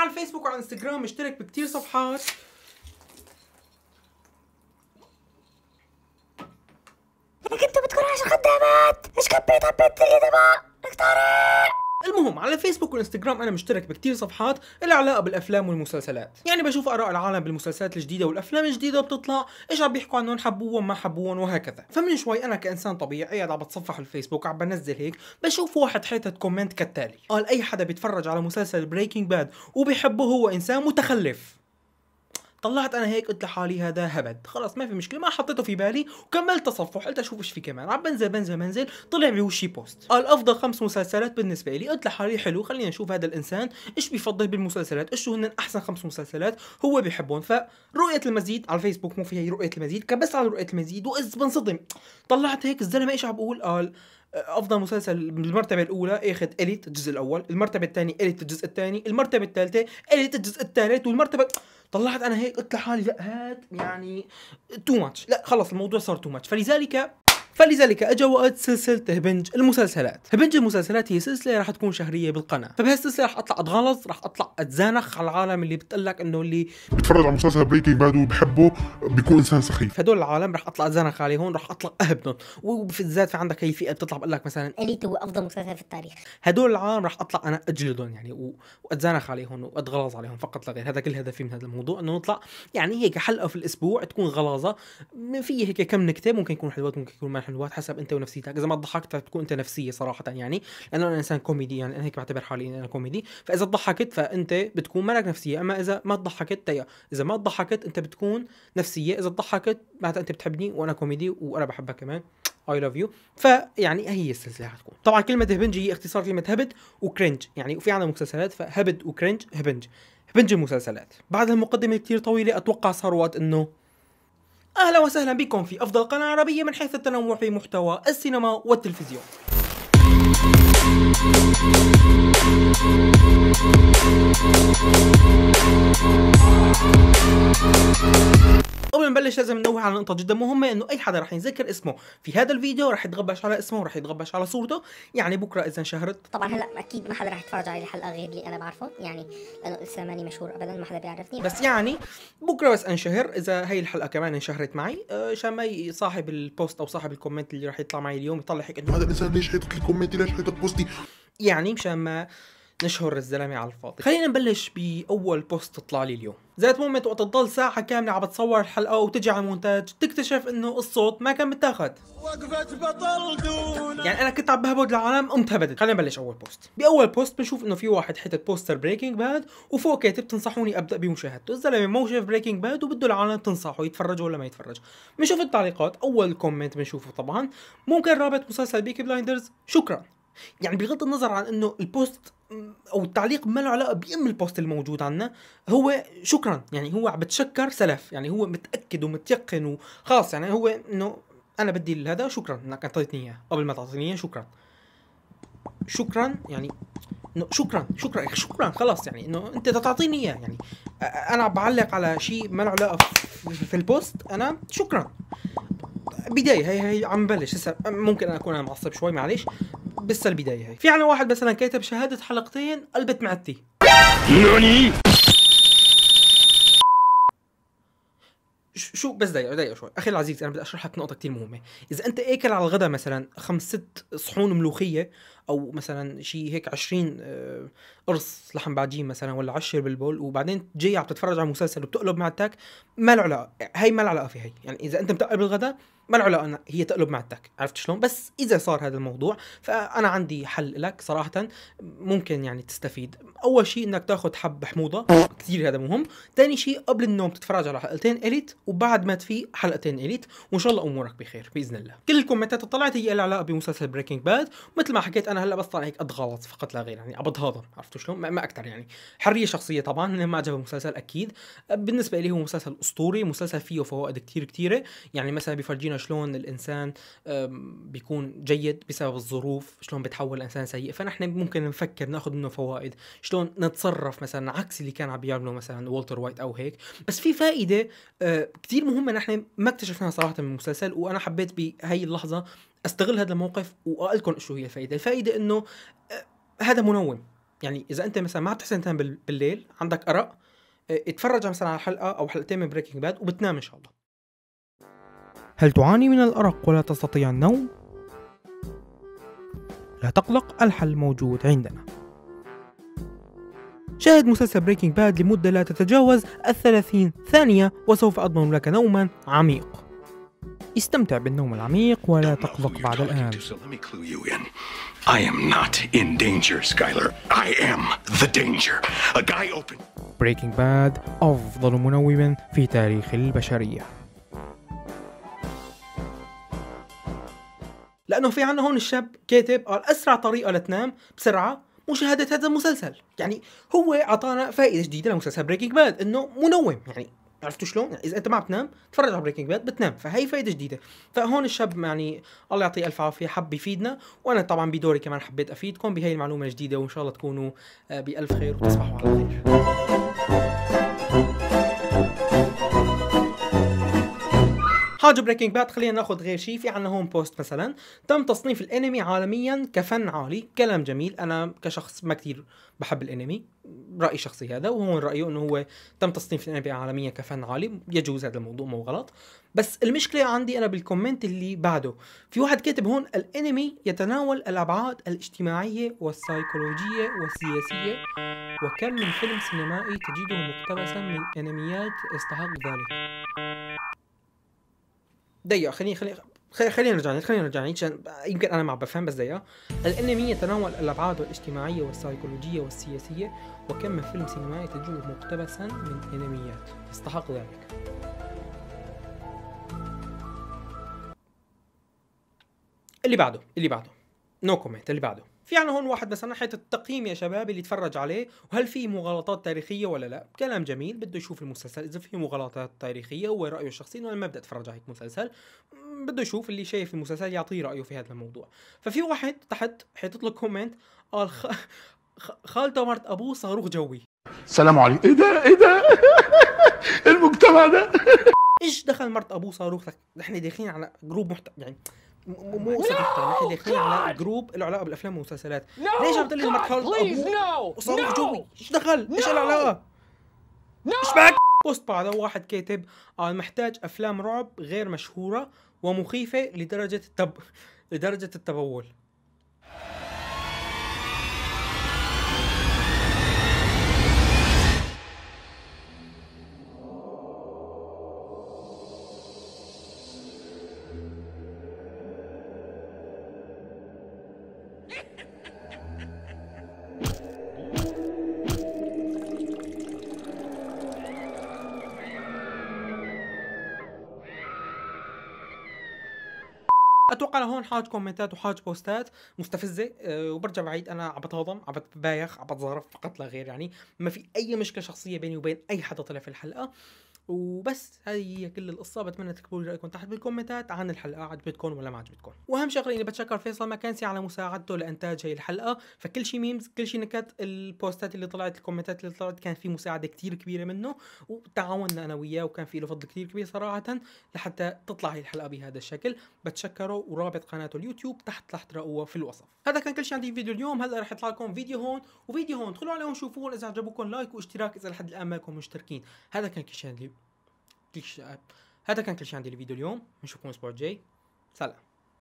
على الفيسبوك وعلى الانستغرام اشترك بكتير صفحات خدامات كبيت اللي المهم على فيسبوك وانستغرام انا مشترك بكتير صفحات لها علاقه بالافلام والمسلسلات يعني بشوف اراء العالم بالمسلسلات الجديده والافلام الجديده بتطلع ايش عم بيحكوا عنهم حبوهم ما حبوهم وهكذا فمن شوي انا كانسان طبيعي قاعد عم بتصفح الفيسبوك عم بنزل هيك بشوف واحد حيتة كومنت كالتالي قال اي حدا بيتفرج على مسلسل بريكنج باد وبيحبه هو انسان متخلف طلعت انا هيك قلت لحالي هذا هبد خلاص ما في مشكله ما حطيته في بالي وكملت تصفح قلت اشوف ايش في كمان عم بنزل بنزل بنزل طلع بوشي بوست قال افضل خمس مسلسلات بالنسبه لي قلت لحالي حلو خلينا نشوف هذا الانسان ايش بفضل بالمسلسلات ايش هن احسن خمس مسلسلات هو بحبهم فرؤيه المزيد على الفيسبوك مو فيها رؤيه المزيد كبس على رؤيه المزيد واذ بنصدم طلعت هيك الزلمه ايش عم بقول قال افضل مسلسل بالمرتبه الاولى اخذ اليت الجزء الاول المرتبه الثانيه اليت الجزء الثاني المرتبه الثالثه اليت الجزء الثالث والمرتبه طلعت انا هيك قلت لحالي لا هاد يعني تو ماتش لا خلص الموضوع صار تو ماتش فلذلك فلذلك اجى وقت سلسله هبنج المسلسلات هبنج المسلسلات هي سلسله راح تكون شهريه بالقناه فبهالسلسله راح اطلع اتغلط راح اطلع اتزانخ على العالم اللي بتقول لك انه اللي بتفرج على مسلسل بريكنج باد وبحبه بيكون انسان سخيف هدول العالم راح اطلع اتزانخ عليهم راح اطلع اهبنهم وبالذات في عندك هي فئه بتطلع بقول لك مثلا اليت هو افضل مسلسل في التاريخ هدول العالم راح اطلع انا اجلدهم يعني واتزانخ عليهم واتغلظ عليهم فقط لا غير هذا كل هدفي من هذا الموضوع انه نطلع يعني هيك حلقه في الاسبوع تكون غلاظه فيها هيك كم نكته ممكن يكون حلوات ممكن يكون عن حلوات حسب انت ونفسيتك اذا ما ضحكت فتكون انت نفسيه صراحه يعني لانه انا انسان كوميدي يعني انا هيك بعتبر حالي انا كوميدي فاذا ضحكت فانت بتكون مالك نفسيه اما اذا ما ضحكت تيا اذا ما ضحكت انت بتكون نفسيه اذا ضحكت معناتها انت بتحبني وانا كوميدي وانا بحبك كمان اي لاف يو فيعني هي السلسله حتكون طبعا كلمه هبنج هي اختصار كلمه هبد وكرنج يعني وفي عندنا مسلسلات فهبد وكرنج هبنج هبنج المسلسلات بعد المقدمه كتير طويله اتوقع صار وقت انه اهلا وسهلا بكم في افضل قناه عربيه من حيث التنوع في محتوى السينما والتلفزيون معلش لازم ننوه على نقطه جدا مهمه انه اي حدا رح يذكر اسمه في هذا الفيديو رح يتغبش على اسمه ورح يتغبش على صورته يعني بكره اذا انشهرت طبعا هلا اكيد ما حدا رح يتفرج على الحلقه غير اللي انا بعرفه يعني لانه لسه ماني مشهور ابدا ما حدا بيعرفني بس يعني بكره بس انشهر اذا هي الحلقه كمان انشهرت معي آه ما صاحب البوست او صاحب الكومنت اللي رح يطلع معي اليوم يطلع هيك انه هذا الانسان ليش حيطط الكومنت ليش حيطط بوستي يعني مشان ما نشهر الزلمه على الفاضي خلينا نبلش باول بوست طلع لي اليوم ذات مومنت وقت تضل ساعة كاملة عم بتصور الحلقة وتجي على المونتاج تكتشف انه الصوت ما كان متاخد وقفت بطل دون يعني انا كنت عم بهبد العالم قمت هبدت خلينا نبلش اول بوست باول بوست بنشوف انه في واحد حتة بوستر بريكنج باد وفوق كاتب تنصحوني ابدا بمشاهدته الزلمة مو شايف بريكنج باد وبده العالم تنصحه يتفرج ولا ما يتفرج بنشوف التعليقات اول كومنت بنشوفه طبعا ممكن رابط مسلسل بيكي بلايندرز شكرا يعني بغض النظر عن انه البوست او التعليق ما له علاقه بام البوست الموجود عنا هو شكرا يعني هو عم بتشكر سلف يعني هو متاكد ومتيقن وخلاص يعني هو انه انا بدي هذا شكرا انك اعطيتني اياه قبل ما تعطيني اياه شكرا شكرا يعني انه شكرا شكرا شكرا خلاص يعني انه انت تعطيني اياه يعني انا بعلق على شيء ما له علاقه في البوست انا شكرا بدايه هي هي عم بلش هسه ممكن انا اكون انا معصب شوي معلش بس البدايه هي في عنا واحد مثلا كاتب شهاده حلقتين قلبت معدتي نوني شو بس دقيقه دقيقه شوي اخي العزيز انا بدي اشرح لك نقطه كثير مهمه اذا انت اكل على الغداء مثلا خمس ست صحون ملوخيه او مثلا شيء هيك 20 آه، قرص لحم بعجين مثلا ولا 10 بالبول وبعدين جاي عم تتفرج على مسلسل وبتقلب معتك ما له علاقه هي ما له علاقه في هي يعني اذا انت متقلب الغداء ما له علاقه هي تقلب معدتك عرفت شلون بس اذا صار هذا الموضوع فانا عندي حل لك صراحه ممكن يعني تستفيد اول شيء انك تاخذ حب حموضه كثير هذا مهم ثاني شيء قبل النوم تتفرج على حلقتين اليت وبعد ما تفيق حلقتين اليت وان شاء الله امورك بخير باذن الله كل الكومنتات اللي طلعت هي لها علاقه بمسلسل بريكنج باد مثل ما حكيت انا هلا بس طالع هيك اتغلط فقط لا غير يعني ابتهاضم عرفتوا شلون ما, ما اكثر يعني حريه شخصيه طبعا ما عجب المسلسل اكيد بالنسبه لي هو مسلسل اسطوري مسلسل فيه فوائد كثير كثيره يعني مثلا بيفرجينا شلون الانسان بيكون جيد بسبب الظروف شلون بتحول الانسان سيء فنحن ممكن نفكر ناخذ منه فوائد شلون نتصرف مثلا عكس اللي كان عم بيعمله مثلا والتر وايت او هيك بس في فائده آه، كثير مهمه نحن ما اكتشفناها صراحه من المسلسل وانا حبيت بهي اللحظه استغل هذا الموقف واقول لكم شو هي الفائده الفائده انه آه، هذا منوم يعني اذا انت مثلا ما بتحسن تنام بالليل عندك ارق آه، اتفرج مثلا على حلقه او حلقتين من بريكنج باد وبتنام ان شاء الله هل تعاني من الأرق ولا تستطيع النوم؟ لا تقلق الحل موجود عندنا شاهد مسلسل بريكنج باد لمدة لا تتجاوز الثلاثين ثانية وسوف أضمن لك نوما عميق استمتع بالنوم العميق ولا تقلق بعد الآن بريكنج باد أفضل منوم في تاريخ البشرية لانه في عنا هون الشاب كاتب قال اسرع طريقه لتنام بسرعه مشاهده هذا المسلسل يعني هو اعطانا فائده جديده لمسلسل بريكنج باد انه منوم يعني عرفتوا شلون؟ يعني اذا انت ما عم تنام تفرج على بريكنج باد بتنام فهي فائده جديده، فهون الشاب يعني الله يعطيه الف عافيه حب يفيدنا وانا طبعا بدوري كمان حبيت افيدكم بهي المعلومه الجديده وان شاء الله تكونوا آه، بالف خير وتصبحوا على خير. عاجب بريكنج باد خلينا ناخذ غير شيء في عندنا هون بوست مثلا تم تصنيف الانمي عالميا كفن عالي كلام جميل انا كشخص ما كثير بحب الانمي راي شخصي هذا وهون رايه انه هو تم تصنيف الانمي عالميا كفن عالي يجوز هذا الموضوع مو غلط بس المشكله عندي انا بالكومنت اللي بعده في واحد كاتب هون الانمي يتناول الابعاد الاجتماعيه والسيكولوجيه والسياسيه وكم من فيلم سينمائي تجده مقتبسا من انميات استحق ذلك دقيقه خليني خليني خلينا نرجع نعيد خلينا نرجع نعيد عشان يمكن انا ما بفهم بس دقيقه الانمي يتناول الابعاد الاجتماعيه والسيكولوجيه والسياسيه وكم من فيلم سينمائي تجد مقتبسا من انميات يستحق ذلك اللي بعده اللي بعده نو no كومنت اللي بعده في عنا هون واحد مثلا حيث التقييم يا شباب اللي تفرج عليه وهل في مغالطات تاريخيه ولا لا كلام جميل بده يشوف المسلسل اذا في مغالطات تاريخيه هو رايه الشخصي انه انا ما بدي اتفرج على هيك مسلسل بده يشوف اللي شايف المسلسل يعطيه رايه في هذا الموضوع ففي واحد تحت حيحط له كومنت قال خ... خالته مرت ابوه صاروخ جوي سلام عليكم ايه ده ايه ده المجتمع ده ايش دخل مرت ابوه صاروخ نحن داخلين على جروب محت... يعني مو صديقتها نحن خلينا على جروب له علاقه بالافلام والمسلسلات ليش عم تقول لي انك هولز ابوه وصار جوي ايش دخل ايش العلاقه ايش معك بوست بعد واحد كاتب انا آه، محتاج افلام رعب غير مشهوره ومخيفه لدرجه التب لدرجه التبول اتوقع هون حاج كومنتات وحاج بوستات مستفزه أه وبرجع بعيد انا عم بتهضم عم بتبايخ عم بتظرف فقط لا غير يعني ما في اي مشكله شخصيه بيني وبين اي حدا طلع في الحلقه وبس هذه هي كل القصه بتمنى تكتبوا لي رايكم تحت بالكومنتات عن الحلقه عجبتكم ولا ما عجبتكم واهم شغله اني بتشكر فيصل مكانسي على مساعدته لانتاج هي الحلقه فكل شيء ميمز كل شيء نكت البوستات اللي طلعت الكومنتات اللي طلعت كان في مساعده كثير كبيره منه وتعاوننا انا وياه وكان في له فضل كثير كبير صراحه لحتى تطلع هي الحلقه بهذا الشكل بتشكره ورابط قناته اليوتيوب تحت رح تلاقوه في الوصف هذا كان كل شيء عندي في فيديو اليوم هلا رح يطلع لكم فيديو هون وفيديو هون ادخلوا عليهم شوفوهم اذا عجبوكم لايك واشتراك اذا لحد الان ما مشتركين هذا كان كل شيء كل هذا كان كل شيء عندي الفيديو اليوم نشوفكم الاسبوع الجاي سلام